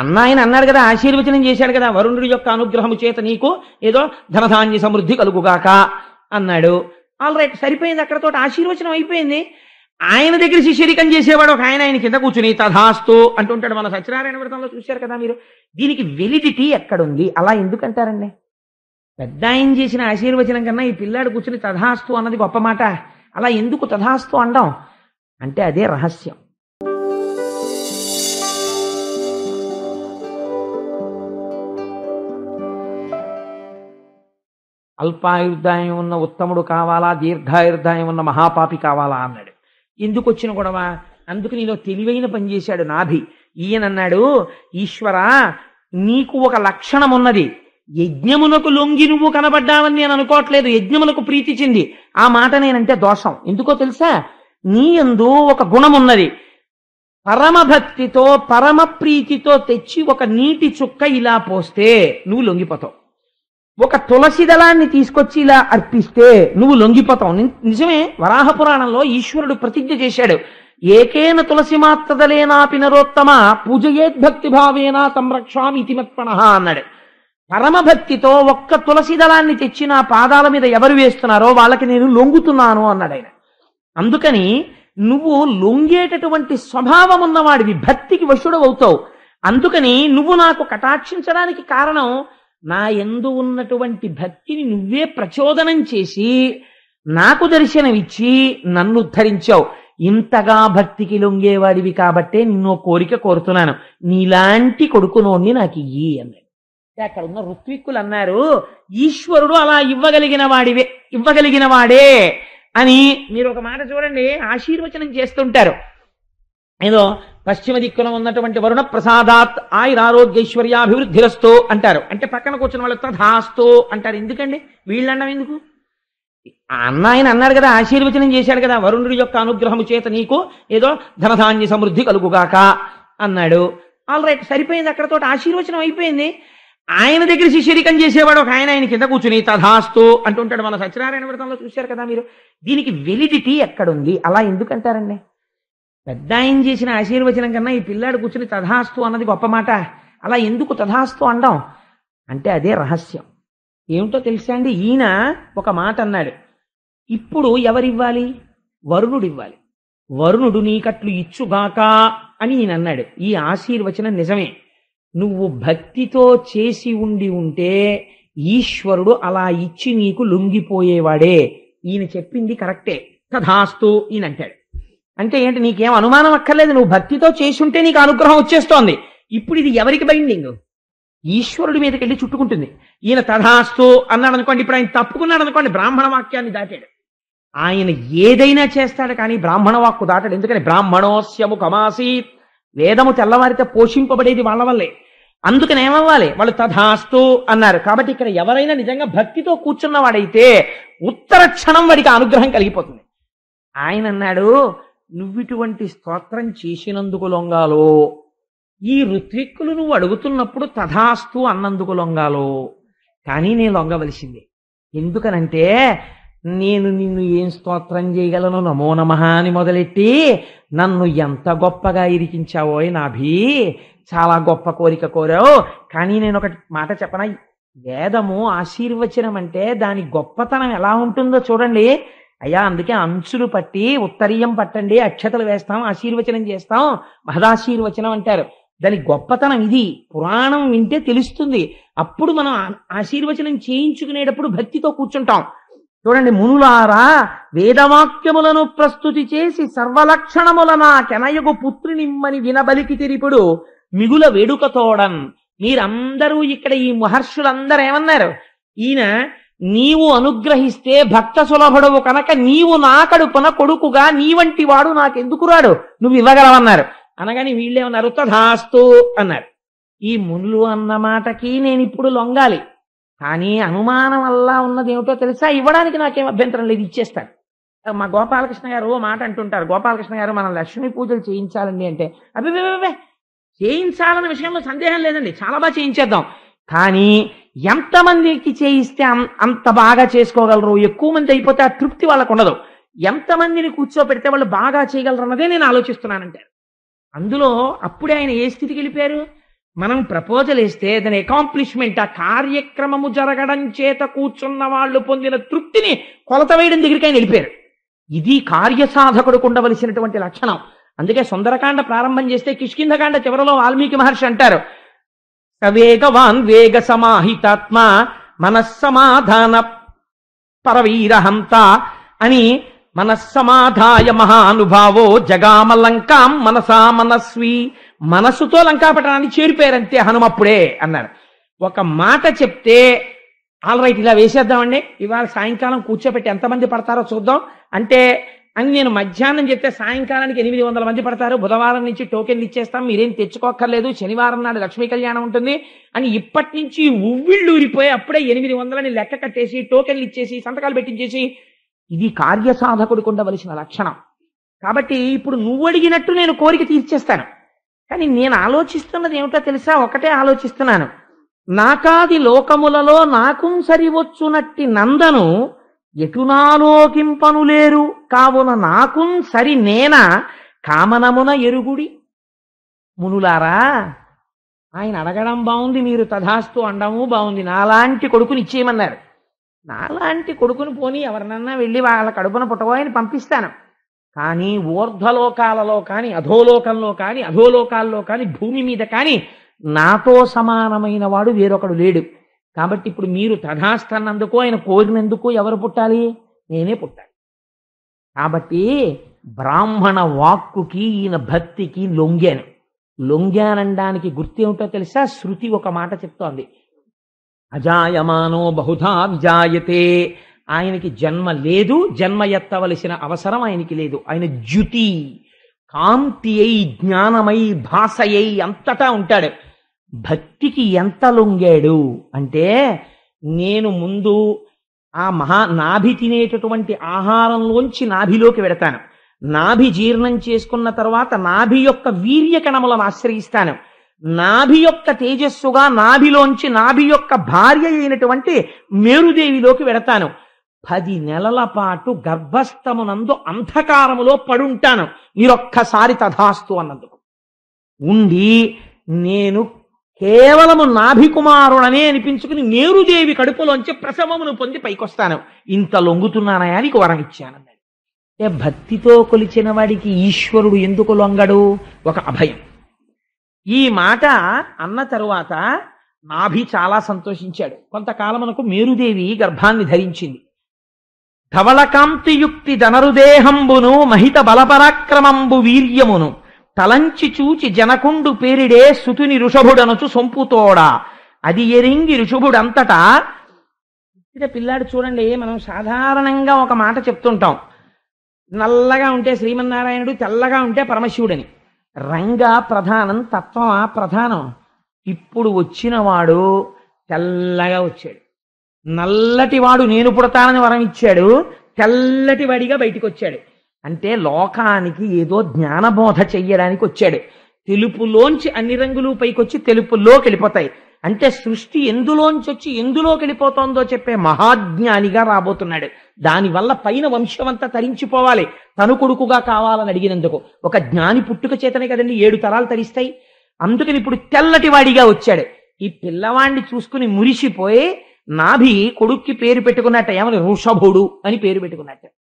అన్నాయన అన్నాడు కదా ఆశీర్వచనం చేశాడు కదా వరుణుడి యొక్క అనుగ్రహము చేత నీకు ఏదో ధనధాన్య సమృద్ధి కలుగుగాక అన్నాడు ఆల్ రైట్ సరిపోయింది అక్కడతో ఆశీర్వచనం అయిపోయింది ఆయన దగ్గర శిష్యరికం చేసేవాడు ఒక ఆయన ఆయన కింద కూర్చుని తధాస్తు అంటుంటాడు మన సత్యనారాయణ వ్రతంలో చూశారు కదా మీరు దీనికి వెలిడిటీ ఎక్కడుంది అలా ఎందుకంటారండి పెద్ద ఆయన చేసిన ఆశీర్వచనం కన్నా ఈ పిల్లాడు కూర్చుని తధాస్తు అన్నది గొప్ప మాట అలా ఎందుకు తధాస్తు అండం అంటే అదే రహస్యం అల్పాయుర్దాయం ఉన్న ఉత్తముడు కావాలా దీర్ఘాయుర్దాయం ఉన్న మహాపాపి కావాలా అన్నాడు ఎందుకు వచ్చిన గొడవ అందుకు నీలో తెలివైన పని చేశాడు ఈయన ఈయనన్నాడు ఈశ్వర నీకు ఒక లక్షణం ఉన్నది యజ్ఞమునకు లొంగి నువ్వు కనబడ్డావని నేను అనుకోవట్లేదు యజ్ఞమునకు ప్రీతి చెంది ఆ మాట నేనంటే దోషం ఎందుకో తెలుసా నీ ఎందు ఒక గుణం ఉన్నది పరమభక్తితో పరమ ప్రీతితో తెచ్చి ఒక నీటి చుక్క ఇలా పోస్తే నువ్వు లొంగిపోతావు ఒక తులసి దళాన్ని తీసుకొచ్చి ఇలా అర్పిస్తే నువ్వు లొంగిపోతావు నిజమే వరాహ పురాణంలో ఈశ్వరుడు ప్రతిజ్ఞ చేశాడు ఏకేన తులసి మాత్రదలేనాపి నరోత్తమ పూజయేద్ భక్తి భావేనా సంరక్షామి మత్పణ అన్నాడు పరమభక్తితో ఒక్క తులసి దళాన్ని తెచ్చి నా పాదాల మీద ఎవరు వేస్తున్నారో వాళ్ళకి నేను లొంగుతున్నాను అన్నాడు ఆయన అందుకని నువ్వు లొంగేటటువంటి స్వభావం ఉన్నవాడివి భక్తికి వశుడవుతావు అందుకని నువ్వు నాకు కటాక్షించడానికి కారణం నా ఎందు ఉన్నటువంటి భక్తిని నువ్వే ప్రచోదనం చేసి నాకు దర్శనమిచ్చి నన్ను ఉద్ధరించావు ఇంతగా భక్తికి లొంగేవాడివి కాబట్టే నిన్ను కోరిక కోరుతున్నాను నీలాంటి కొడుకునోడిని నాకు ఇయ్యి అన్నాడు అక్కడ ఉన్న ఋత్విక్కులు అన్నారు ఈశ్వరుడు అలా ఇవ్వగలిగిన వాడివే ఇవ్వగలిగిన వాడే అని మీరు ఒక మాట చూడండి ఆశీర్వచనం చేస్తుంటారు ఏదో పశ్చిమ దిక్కున ఉన్నటువంటి వరుణ ప్రసాదాత్ ఆరోగ్యైశ్వర్యాభివృద్ధిరస్తో అంటారు అంటే పక్కన కూర్చున్న వాళ్ళు తథాస్తో అంటారు ఎందుకండి వీళ్ళు అన్నం ఎందుకు అన్న ఆయన అన్నారు కదా ఆశీర్వచనం చేశాడు కదా వరుణుడి యొక్క అనుగ్రహము చేత నీకు ఏదో ధనధాన్య సమృద్ధి కలుగుగాక అన్నాడు ఆల్ రైట్ సరిపోయింది అక్కడతో ఆశీర్వచనం అయిపోయింది ఆయన దగ్గర శిష్యరికం చేసేవాడు ఒక ఆయన ఆయన కింద కూర్చుని తధాస్తు అంటుంటాడు మన సత్యనారాయణ వ్రతంలో చూశారు కదా మీరు దీనికి వెలిడిటీ ఎక్కడుంది అలా ఎందుకంటారండి పెద్ద ఆయన చేసిన ఆశీర్వచనం కన్నా ఈ పిల్లాడు కూర్చుని తథాస్తు అన్నది గొప్ప మాట అలా ఎందుకు తథాస్తు అండం అంటే అదే రహస్యం ఏమిటో తెలుసా అండి ఈయన ఒక మాట అన్నాడు ఇప్పుడు ఎవరివ్వాలి వరుణుడు ఇవ్వాలి వరుణుడు నీకట్లు ఇచ్చుగాక అని ఈయన అన్నాడు ఈ ఆశీర్వచనం నిజమే నువ్వు భక్తితో చేసి ఉండి ఉంటే ఈశ్వరుడు అలా ఇచ్చి నీకు లొంగిపోయేవాడే ఈయన చెప్పింది కరెక్టే తథాస్తు ఈయన అంటాడు అంటే ఏంటి నీకేం అనుమానం అక్కర్లేదు నువ్వు భక్తితో చేసుంటే నీకు అనుగ్రహం వచ్చేస్తోంది ఇప్పుడు ఇది ఎవరికి బైండింగ్ ఈశ్వరుడి మీదకి వెళ్ళి చుట్టుకుంటుంది ఈయన తథాస్తు అన్నాడు అనుకోండి ఇప్పుడు ఆయన తప్పుకున్నాడు అనుకోండి బ్రాహ్మణ వాక్యాన్ని దాటాడు ఆయన ఏదైనా చేస్తాడు కానీ బ్రాహ్మణ వాక్కు దాటాడు ఎందుకని బ్రాహ్మణోస్యము కమాసీ వేదము తెల్లవారితే పోషింపబడేది వాళ్ళ వల్లే అందుకని ఏమవ్వాలి వాళ్ళు తథాస్తు అన్నారు కాబట్టి ఇక్కడ ఎవరైనా నిజంగా భక్తితో కూర్చున్నవాడైతే ఉత్తర క్షణం వాడికి అనుగ్రహం కలిగిపోతుంది ఆయన అన్నాడు నువ్విటువంటి స్తోత్రం చేసినందుకు లొంగాలో ఈ ఋత్విక్కులు నువ్వు అడుగుతున్నప్పుడు తథాస్తు అన్నందుకు లొంగాలో కానీ నేను లొంగవలసిందే ఎందుకనంటే నేను నిన్ను ఏం స్తోత్రం చేయగలను నమో నమ అని మొదలెట్టి నన్ను ఎంత గొప్పగా ఇరికించావో నాభి చాలా గొప్ప కోరిక కోరావు కానీ నేను ఒకటి మాట చెప్పనా వేదము ఆశీర్వచనం అంటే దాని గొప్పతనం ఎలా ఉంటుందో చూడండి అయ్యా అందుకే అంచులు పట్టి ఉత్తరీయం పట్టండి అక్షతలు వేస్తాం ఆశీర్వచనం చేస్తాం మహదాశీర్వచనం అంటారు దాని గొప్పతనం ఇది పురాణం వింటే తెలుస్తుంది అప్పుడు మనం ఆశీర్వచనం చేయించుకునేటప్పుడు భక్తితో కూర్చుంటాం చూడండి మునులారా వేదవాక్యములను ప్రస్తుతి చేసి సర్వలక్షణముల నా కెనయగు పుత్రునిమ్మని వినబలికి తిరిపుడు మిగుల వేడుక తోడన్ మీరందరూ ఇక్కడ ఈ మహర్షులందరూ ఏమన్నారు ఈయన నీవు అనుగ్రహిస్తే భక్త సులభుడవు కనుక నీవు కడుపున కొడుకుగా నీ వంటి వాడు నాకెందుకు రాడు నువ్వు ఇవ్వగలవన్నారు అనగాని వీళ్ళేమన్నారు తధాస్తు అన్నారు ఈ మునులు అన్న మాటకి నేను ఇప్పుడు లొంగాలి కానీ అనుమానం వల్ల ఉన్నది ఏమిటో తెలుసా ఇవ్వడానికి నాకేం అభ్యంతరం లేదు ఇచ్చేస్తాను మా గోపాలకృష్ణ గారు ఓ మాట అంటుంటారు గోపాలకృష్ణ గారు మనం లక్ష్మీ పూజలు చేయించాలండి అంటే అభివే చేయించాలన్న విషయంలో సందేహం లేదండి చాలా బాగా చేయించేద్దాం కానీ ఎంతమందికి చేయిస్తే అంత బాగా చేసుకోగలరు ఎక్కువ మంది అయిపోతే ఆ తృప్తి వాళ్ళకు ఉండదు ఎంతమందిని కూర్చోపెడితే వాళ్ళు బాగా చేయగలరు అన్నదే నేను ఆలోచిస్తున్నానంటారు అందులో అప్పుడే ఆయన ఏ స్థితికి వెళ్ళిపోయారు మనం ప్రపోజల్ వేస్తే దాని అకాంప్లిష్మెంట్ ఆ కార్యక్రమము జరగడం చేత కూర్చున్న వాళ్ళు పొందిన తృప్తిని కొలత వేయడం దగ్గరికి ఆయన వెళ్ళిపోయారు ఇది కార్యసాధకుడు ఉండవలసినటువంటి లక్షణం అందుకే సుందరకాండ ప్రారంభం చేస్తే కిష్కింధకాండ చివరలో వాల్మీకి మహర్షి అంటారు సవేగవాన్ వేగ సమాహితాత్మ మనస్సమాధాన పరవీరహంత అని మనస్సమాధాయ మహానుభావో జగామలంకాం మనసా మనస్వి మనస్సుతో లంకాపట్టణాన్ని చేరిపోయారంతే హనుమప్పుడే అన్నారు ఒక మాట చెప్తే ఆల్ రైట్ ఇలా వేసేద్దామండి ఇవాళ సాయంకాలం కూర్చోబెట్టి ఎంతమంది పడతారో చూద్దాం అంటే అని నేను మధ్యాహ్నం చెప్తే సాయంకాలానికి ఎనిమిది వందల మంది పడతారు బుధవారం నుంచి టోకెన్లు ఇచ్చేస్తాం మీరేం తెచ్చుకోక్కర్లేదు శనివారం నాడు లక్ష్మీ కళ్యాణం ఉంటుంది అని ఇప్పటి నుంచి ఉవ్విళ్ళు ఊరిపోయి అప్పుడే ఎనిమిది వందలని లెక్క కట్టేసి టోకెన్లు ఇచ్చేసి సంతకాలు పెట్టించేసి ఇది కార్యసాధకుడికి ఉండవలసిన లక్షణం కాబట్టి ఇప్పుడు నువ్వు అడిగినట్టు నేను కోరిక తీర్చేస్తాను కానీ నేను ఆలోచిస్తున్నది ఏమిటో తెలుసా ఒకటే ఆలోచిస్తున్నాను నాకాది లోకములలో నాకు సరివచ్చునట్టి నందను ఎటునాలోకింపనులేరు కావున నాకు సరి నేన కామనమున ఎరుగుడి మునులారా ఆయన అడగడం బాగుంది మీరు తథాస్తు అండము బాగుంది నాలాంటి కొడుకుని ఇచ్చేయమన్నారు నాలాంటి కొడుకుని పోని ఎవరినన్నా వెళ్ళి వాళ్ళ కడుపున పుట్టబోయని పంపిస్తాను కానీ ఊర్ధ్వలోకాలలో కానీ అధోలోకంలో కానీ అధోలోకాల్లో కానీ భూమి మీద కానీ నాతో సమానమైన వాడు వేరొకడు లేడు కాబట్టి ఇప్పుడు మీరు తథాస్తన్నందుకు ఆయన కోరినందుకు ఎవరు పుట్టాలి నేనే పుట్టాలి కాబట్టి బ్రాహ్మణ వాక్కుకి ఈయన భక్తికి లొంగాను లొంగానడానికి గుర్తేమిటో తెలుసా శృతి ఒక మాట చెప్తోంది అజాయమానో బహుధా విజాయతే ఆయనకి జన్మ లేదు జన్మ ఎత్తవలసిన అవసరం ఆయనకి లేదు ఆయన జ్యుతి కాంతి అయి జ్ఞానమై భాషయై అంతటా ఉంటాడు భక్తికి ఎంత లొంగాడు అంటే నేను ముందు ఆ మహా నాభి తినేటటువంటి ఆహారంలోంచి నాభిలోకి వెడతాను నాభి జీర్ణం చేసుకున్న తర్వాత నాభి యొక్క వీర్య కణములను ఆశ్రయిస్తాను నాభి యొక్క తేజస్సుగా నాభిలోంచి నాభి యొక్క భార్య అయినటువంటి మేరుదేవిలోకి వెడతాను పది నెలల పాటు గర్భస్థమునందు అంధకారములో పడుంటాను మీరొక్కసారి తథాస్తు అన్నందుకు ఉండి నేను కేవలము నాభికుమారుడనే అనిపించుకుని నేరుదేవి కడుపులోంచి ప్రసవమును పొంది పైకొస్తాను ఇంత లొంగుతున్నానయా నీకు వరం ఇచ్చానన్నాడు అంటే భక్తితో కొలిచిన వాడికి ఈశ్వరుడు ఎందుకు లొంగడు ఒక అభయం ఈ మాట అన్న తరువాత నాభి చాలా సంతోషించాడు కొంతకాలమునకు మేరుదేవి గర్భాన్ని ధరించింది ధవళకాంతియుక్తి ధనరుదేహంబును మహిత బలపరాక్రమంబు వీర్యమును తలంచి చూచి జనకుండు పేరిడే సుతుని ఋషభుడనచు సొంపుతోడా అది ఎరింగి ఋషభుడంతటా ఇదే పిల్లాడు చూడండి మనం సాధారణంగా ఒక మాట చెప్తుంటాం నల్లగా ఉంటే శ్రీమన్నారాయణుడు తెల్లగా ఉంటే పరమశివుడని రంగా ప్రధానం తత్వమా ప్రధానం ఇప్పుడు వచ్చినవాడు తెల్లగా వచ్చాడు నల్లటివాడు నేను పుడతానని వరం ఇచ్చాడు తెల్లటి వాడిగా బయటికి వచ్చాడు అంటే లోకానికి ఏదో జ్ఞానబోధ చెయ్యడానికి వచ్చాడు తెలుపులోంచి అన్ని రంగులు వచ్చి తెలుపులోకి వెళ్ళిపోతాయి అంటే సృష్టి ఎందులోంచి వచ్చి ఎందులోకి వెళ్ళిపోతుందో చెప్పే మహాజ్ఞానిగా రాబోతున్నాడు దానివల్ల పైన వంశం అంతా తరించిపోవాలి తను కొడుకుగా కావాలని అడిగినందుకు ఒక జ్ఞాని పుట్టుక చేతనే కదండి ఏడు తరాలు తరిస్తాయి అందుకని ఇప్పుడు తెల్లటివాడిగా వచ్చాడు ఈ పిల్లవాడిని చూసుకుని మురిసిపోయి నాభి కొడుక్కి పేరు పెట్టుకున్నట్ట ఏమని ఋషభుడు అని పేరు పెట్టుకున్నట్ట